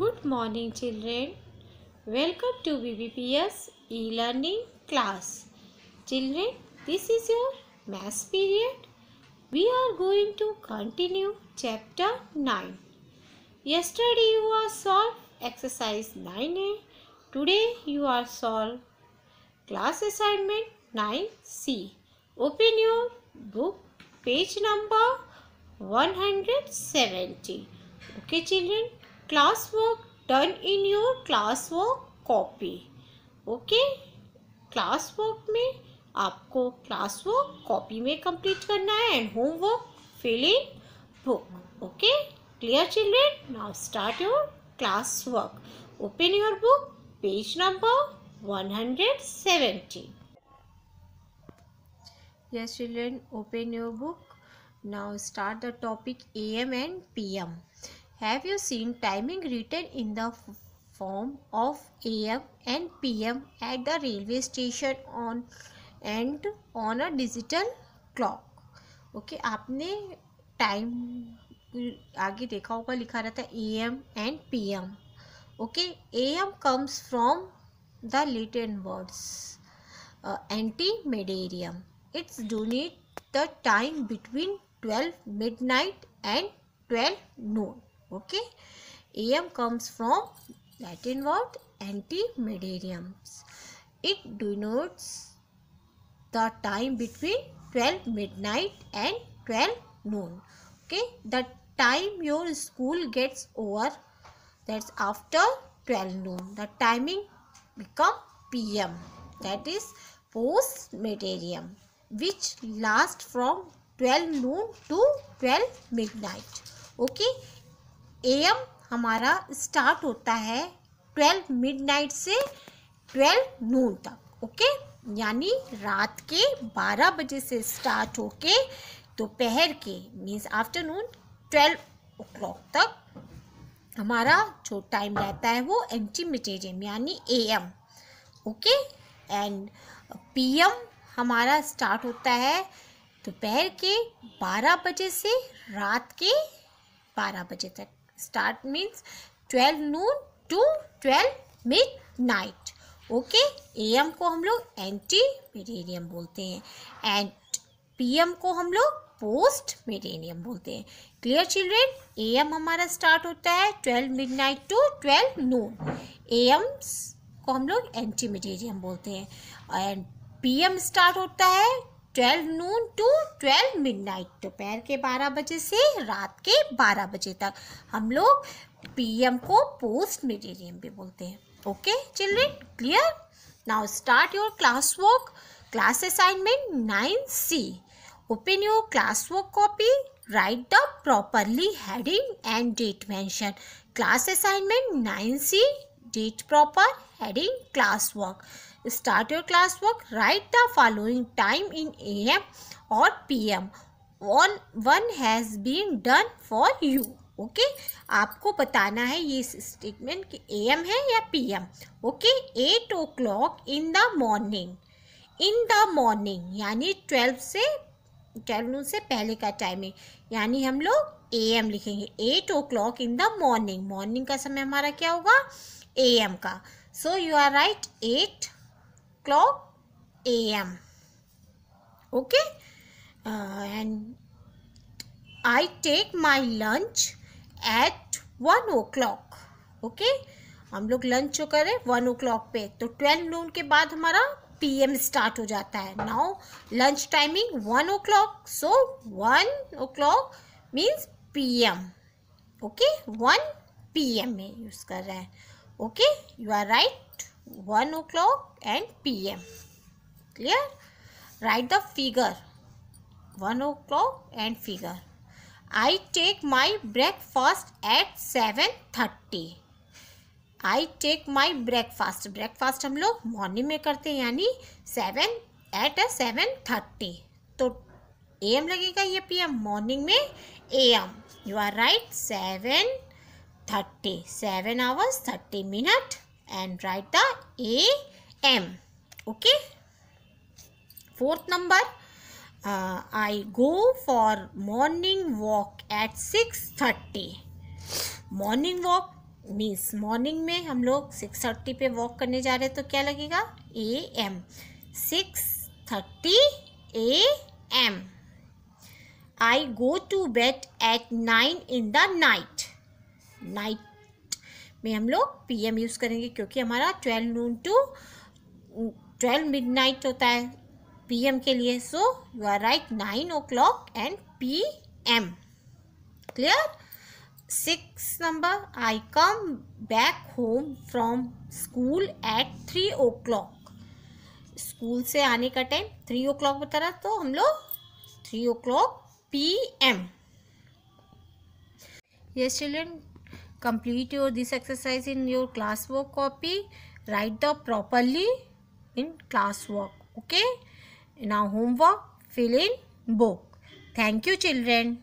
Good morning children. Welcome to BBPS e-learning class. Children, this is your math period. We are going to continue chapter 9. Yesterday you are solved exercise 9A. Today you are solved class assignment 9C. Open your book page number 170. Okay children, class work done in your class work copy okay class work mein aapko class work copy mein complete karna hai and homework fill in book okay clear children now start your class work open your book page number 170 yes children open your book now start the topic am and pm Have you seen timing written in the form of AM and PM at the railway station on and on a digital clock? okay, आपने time आगे देखा होगा लिखा रहता है AM and PM. Okay, AM comes from the Latin words Latin words ante meridiem it's denote the 12 midnight and 12 noon okay am comes from latin word antimediums it denotes the time between 12 midnight and 12 noon okay the time your school gets over that's after 12 noon the timing become pm that is post medium which lasts from 12 noon to 12 midnight okay M हमारा start होता है twelve midnight से twelve noon तक okay यानी रात के बारह बजे से स्टार्ट होके दोपहर के means afternoon twelve o'clock तक हमारा जो टाइम रहता है वो एंटीमिटेरियम यानी A M okay and P M हमारा स्टार्ट होता है दोपहर के बारह बजे से रात के बारह बजे तक start means 12 noon to 12 midnight okay A M को हम लोग एंटी मिडेनियम बोलते हैं एंड पी एम को हम लोग पोस्ट मेरेनियम बोलते हैं क्लियर चिल्ड्रेन ए एम हमारा स्टार्ट होता है twelve midnight to twelve noon A M को हम लोग एंटी मिडेनियम बोलते हैं एंड पी एम स्टार्ट होता है twelve noon to twelve midnight दोपहर के बारह बजे से रात के बारह बजे तक हम लोग पीएम को पोस्ट मेडेरियम भी बोलते हैं okay children clear now start your class work class assignment nine C open your class work copy the properly heading and date date class assignment nine C date proper heading class work start your work write the following time in A M और P M one one has been done for you okay आपको बताना है ये statement कि ए M है या P M okay eight o'clock in the morning in the morning यानी twelve से ट्वेल्व नून से पहले का टाइमिंग यानी हम लोग ए एम लिखेंगे eight o'clock in the morning morning का समय हमारा क्या होगा ए एम का so you are write eight o'clock am okay uh, and i take my lunch at one o'clock okay हम लोग लंच जो करें वन ओ क्लॉक पे तो ट्वेल्व नून के बाद हमारा पीएम स्टार्ट हो जाता है now lunch timing one o'clock so one o'clock means PM okay one PM में यूज़ कर रहे हैं okay you are write one o'clock and P M clear write the figure one o'clock and figure I take my breakfast at seven thirty I take my breakfast breakfast हम लोग morning में करते हैं यानी seven at uh seven thirty तो A M लगेगा ये P M morning में A M you are write seven thirty seven hours thirty minute and write the A M. Okay. Fourth number, uh, I go for morning walk at 6:30. Morning walk means morning में हम लोग six thirty पे walk करने जा रहे हैं तो क्या लगेगा A M six thirty A M I go to bed at nine in the night night में हम लोग पी एम यूज़ करेंगे क्योंकि हमारा twelve noon to twelve midnight होता है पी एम के लिए so you are write nine o'clock and P M clear six number I come back home from school at three o'clock school से आने का time three O clock बता रहा तो हम लोग three o'clock P M ये children complete your this exercise in your classwork copy write the properly in classwork okay now homework fill in book thank you children